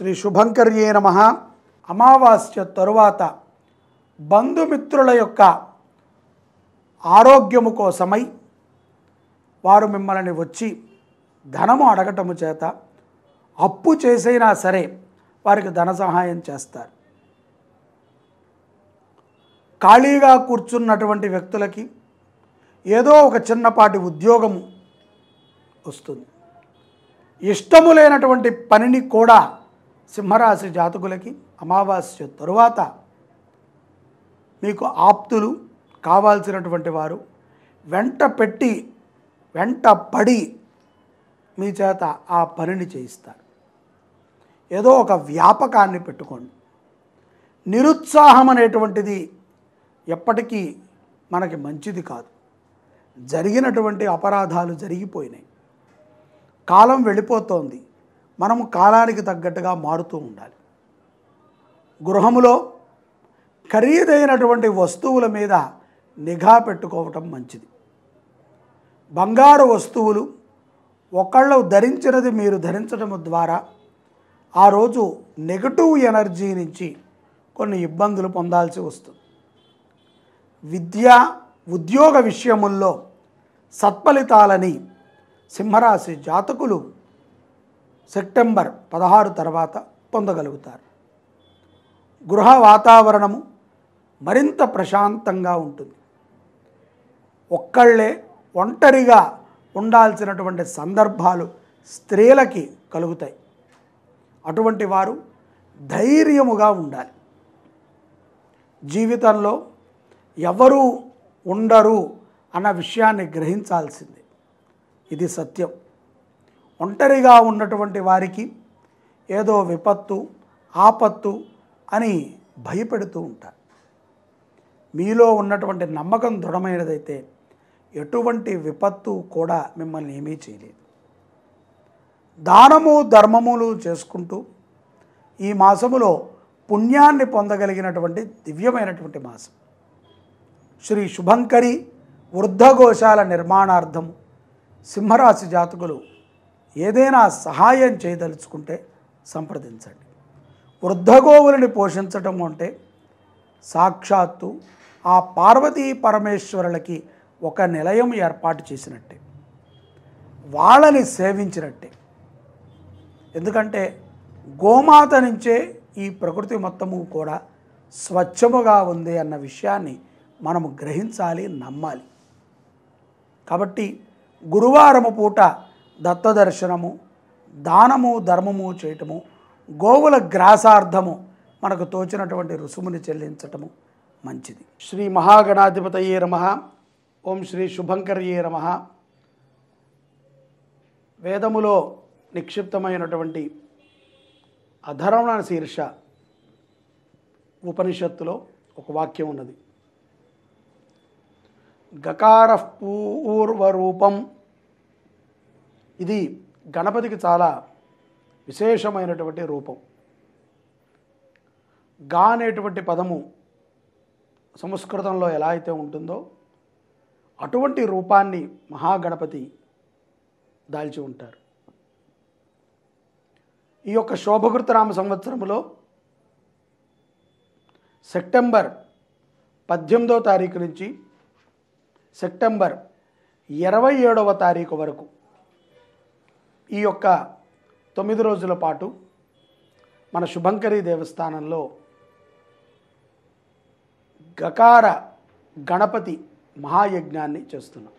శ్రీ శుభంకర్యే నమ అమావాస్య తరువాత బంధుమిత్రుల యొక్క ఆరోగ్యము కోసమై వారు మిమ్మల్ని వచ్చి ధనము అడగటము చేత అప్పు చేసైనా సరే వారికి ధన సహాయం చేస్తారు ఖాళీగా కూర్చున్నటువంటి వ్యక్తులకి ఏదో ఒక చిన్నపాటి ఉద్యోగము వస్తుంది ఇష్టము లేనటువంటి పనిని కూడా సింహరాశి జాతకులకి అమావాస్య తరువాత మీకు ఆప్తులు కావాల్సినటువంటి వారు వెంట పెట్టి వెంట పడి మీ చేత ఆ పనిని చేయిస్తారు ఏదో ఒక వ్యాపకాన్ని పెట్టుకోండి నిరుత్సాహం అనేటువంటిది ఎప్పటికీ మనకి మంచిది కాదు జరిగినటువంటి అపరాధాలు జరిగిపోయినాయి కాలం వెళ్ళిపోతోంది మనము కాలానికి తగ్గట్టుగా మారుతూ ఉండాలి గృహములో ఖరీదైనటువంటి వస్తువుల మీద నిఘా పెట్టుకోవటం మంచిది బంగారు వస్తువులు ఒకళ్ళు ధరించినది మీరు ధరించడం ద్వారా ఆ రోజు నెగటివ్ ఎనర్జీ నుంచి కొన్ని ఇబ్బందులు పొందాల్సి వస్తుంది విద్య ఉద్యోగ విషయముల్లో సత్ఫలితాలని సింహరాశి జాతకులు సెప్టెంబర్ పదహారు తర్వాత పొందగలుగుతారు గృహ వాతావరణము మరింత ప్రశాంతంగా ఉంటుంది ఒక్కళ్ళే ఒంటరిగా ఉండాల్సినటువంటి సందర్భాలు స్త్రీలకి కలుగుతాయి అటువంటి వారు ధైర్యముగా ఉండాలి జీవితంలో ఎవరు ఉండరు అన్న విషయాన్ని గ్రహించాల్సిందే ఇది సత్యం ఒంటరిగా ఉన్నటువంటి వారికి ఏదో విపత్తు ఆపత్తు అని భయపెడుతూ ఉంటారు మీలో ఉన్నటువంటి నమ్మకం దృఢమైనదైతే ఎటువంటి విపత్తు కూడా మిమ్మల్ని ఏమీ చేయలేదు దానము ధర్మములు చేసుకుంటూ ఈ మాసములో పుణ్యాన్ని పొందగలిగినటువంటి దివ్యమైనటువంటి మాసం శ్రీ శుభంకరి వృద్ధఘోషాల నిర్మాణార్థం సింహరాశి జాతకులు ఏదైనా సహాయం చేయదలుచుకుంటే సంప్రదించండి వృద్ధగోవులని పోషించటం అంటే సాక్షాత్తు ఆ పార్వతీ పరమేశ్వరులకి ఒక నిలయం ఏర్పాటు చేసినట్టే వాళ్ళని సేవించినట్టే ఎందుకంటే గోమాత నుంచే ఈ ప్రకృతి మొత్తము కూడా స్వచ్ఛముగా ఉంది అన్న విషయాన్ని మనము గ్రహించాలి నమ్మాలి కాబట్టి గురువారము పూట దత్తదర్శనము దానము ధర్మము చేయటము గోవుల గ్రాసార్థము మనకు తోచినటువంటి రుసుముని చెల్లించటము మంచిది శ్రీ మహాగణాధిపతయే రమ ఓం శ్రీ శుభంకరయే రమ వేదములో నిక్షిప్తమైనటువంటి అధర్మణ శీర్ష ఉపనిషత్తులో ఒక వాక్యం ఉన్నది గకార పూర్వరూపం ఇది గణపతికి చాలా విశేషమైనటువంటి రూపం గా అనేటువంటి పదము సంస్కృతంలో ఎలా అయితే ఉంటుందో అటువంటి రూపాన్ని మహాగణపతి దాల్చి ఉంటారు ఈ యొక్క శోభకృతరామ సంవత్సరంలో సెప్టెంబర్ పద్దెనిమిదో తారీఖు నుంచి సెప్టెంబర్ ఇరవై ఏడవ తారీఖు వరకు ఈ యొక్క తొమ్మిది రోజుల పాటు మన శుభంకరి దేవస్థానంలో గకార గణపతి మహాయజ్ఞాన్ని చేస్తున్నాం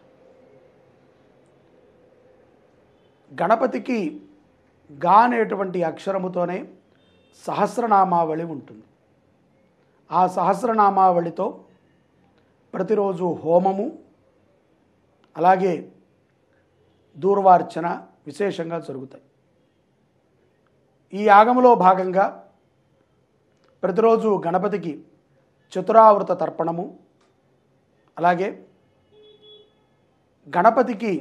గణపతికి గా అనేటువంటి అక్షరముతోనే సహస్రనామావళి ఉంటుంది ఆ సహస్రనామావళితో ప్రతిరోజు హోమము అలాగే దూర్వార్చన విశేషంగా జరుగుతాయి ఈ యాగంలో భాగంగా ప్రతిరోజు గణపతికి చతురావృత తర్పణము అలాగే గణపతికి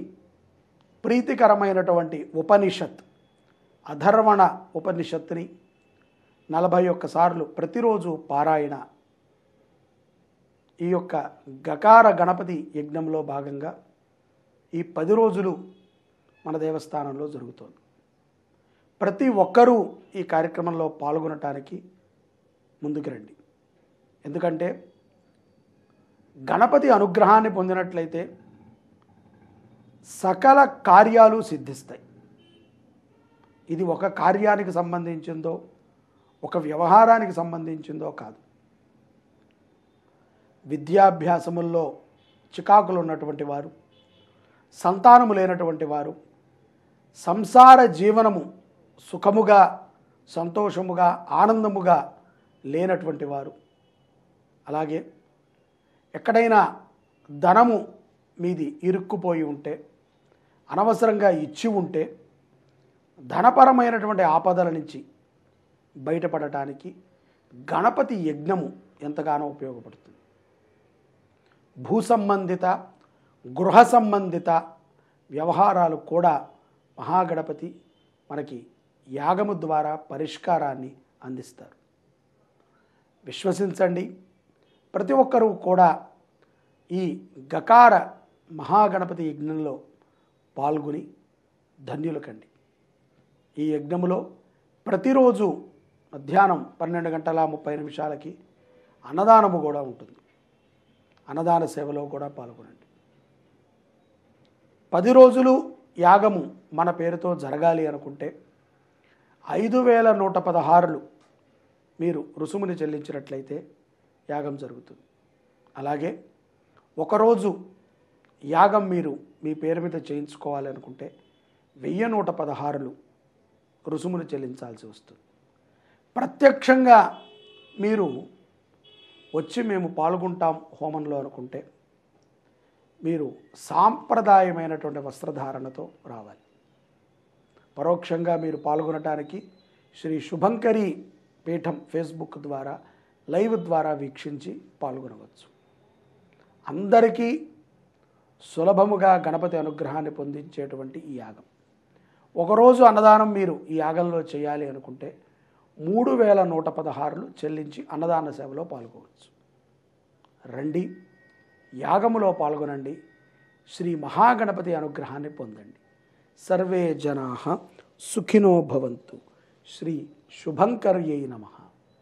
ప్రీతికరమైనటువంటి ఉపనిషత్ అధర్వణ ఉపనిషత్తుని నలభై ఒక్కసార్లు ప్రతిరోజు పారాయణ ఈ యొక్క గకార గణపతి యజ్ఞంలో భాగంగా ఈ పది రోజులు మన దేవస్థానంలో జరుగుతోంది ప్రతి ఒక్కరూ ఈ కార్యక్రమంలో పాల్గొనటానికి ముందుకు రండి ఎందుకంటే గణపతి అనుగ్రహాన్ని పొందినట్లయితే సకల కార్యాలు సిద్ధిస్తాయి ఇది ఒక కార్యానికి సంబంధించిందో ఒక వ్యవహారానికి సంబంధించిందో కాదు విద్యాభ్యాసముల్లో చికాకులు ఉన్నటువంటి వారు సంతానము లేనటువంటి వారు సంసార జీవనము సుఖముగా సంతోషముగా ఆనందముగా లేనటువంటి వారు అలాగే ఎక్కడైనా ధనము మీది ఇరుక్కుపోయి ఉంటే అనవసరంగా ఇచ్చి ఉంటే ధనపరమైనటువంటి ఆపదల నుంచి బయటపడటానికి గణపతి యజ్ఞము ఎంతగానో ఉపయోగపడుతుంది భూ సంబంధిత గృహ సంబంధిత వ్యవహారాలు కూడా మహాగణపతి మనకి యాగము ద్వారా పరిష్కారాన్ని అందిస్తారు విశ్వసించండి ప్రతి ఒక్కరూ కూడా ఈ గకార మహాగణపతి యజ్ఞంలో పాల్గొని ధన్యులు కండి ఈ యజ్ఞములో ప్రతిరోజు మధ్యాహ్నం పన్నెండు గంటల ముప్పై నిమిషాలకి అన్నదానము కూడా ఉంటుంది అన్నదాన సేవలో కూడా పాల్గొనండి పది రోజులు యాగము మన పేరుతో జరగాలి అనుకుంటే ఐదు వేల నూట పదహారులు మీరు రుసుముని చెల్లించినట్లయితే యాగం జరుగుతుంది అలాగే ఒకరోజు యాగం మీరు మీ పేరు మీద చేయించుకోవాలి అనుకుంటే వెయ్యి నూట పదహారులు రుసుమును చెల్లించాల్సి వస్తుంది ప్రత్యక్షంగా మీరు వచ్చి మేము పాల్గొంటాం హోమంలో అనుకుంటే మీరు సాంప్రదాయమైనటువంటి వస్త్రధారణతో రావాలి పరోక్షంగా మీరు పాల్గొనటానికి శ్రీ శుభంకరి పీఠం ఫేస్బుక్ ద్వారా లైవ్ ద్వారా వీక్షించి పాల్గొనవచ్చు అందరికీ సులభముగా గణపతి అనుగ్రహాన్ని పొందించేటువంటి ఈ యాగం ఒకరోజు అన్నదానం మీరు ఈ యాగంలో చేయాలి అనుకుంటే మూడు వేల నూట పదహారులు చెల్లించి అన్నదాన సేవలో పాల్గొవచ్చు రండి యాగములో పాల్గొనండి శ్రీ మహాగణపతి అనుగ్రహాన్ని పొందండి సర్వే జనా సుఖినో భవంతు శ్రీ శుభంకర్యై నమ